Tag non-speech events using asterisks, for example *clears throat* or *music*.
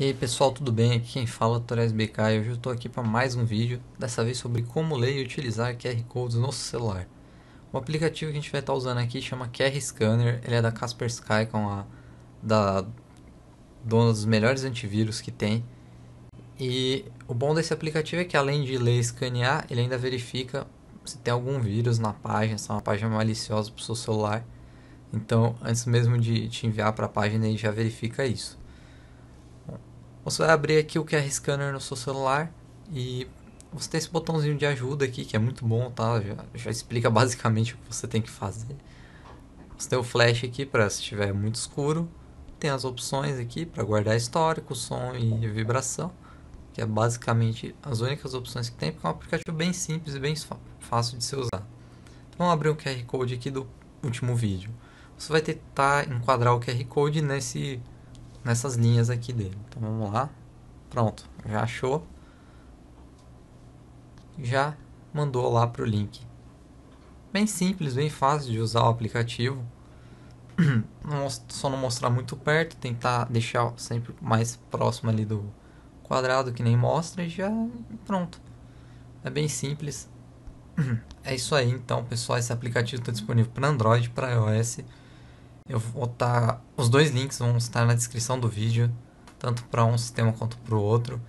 E aí pessoal, tudo bem? Aqui quem fala é Torres BK e hoje eu estou aqui para mais um vídeo, dessa vez sobre como ler e utilizar QR Codes no celular. O aplicativo que a gente vai estar tá usando aqui chama QR Scanner, ele é da Kaspersky, com é a da dona dos melhores antivírus que tem. E o bom desse aplicativo é que além de ler e escanear, ele ainda verifica se tem algum vírus na página, se é uma página maliciosa para o seu celular. Então, antes mesmo de te enviar para a página, ele já verifica isso. Você vai abrir aqui o QR Scanner no seu celular e você tem esse botãozinho de ajuda aqui, que é muito bom, tá? Já, já explica *laughs* basicamente o que você tem que fazer. Você tem o flash aqui para se estiver muito escuro. Tem as opções aqui para guardar histórico, som e vibração, que é basicamente as únicas opções que tem, porque é um aplicativo bem simples e bem fácil de se usar. Então, vamos abrir o um QR Code aqui do último vídeo. Você vai tentar enquadrar o QR Code nesse nessas linhas aqui dele. Então vamos lá. Pronto, já achou. Já mandou lá para o link. Bem simples, bem fácil de usar o aplicativo. *clears throat* Só não mostrar muito perto, tentar deixar sempre mais próximo ali do quadrado que nem mostra e já pronto. É bem simples. *clears throat* É isso aí então, pessoal. Esse aplicativo está disponível para Android, para iOS eu vou estar. Tá, os dois links vão estar na descrição do vídeo, tanto para um sistema quanto para o outro.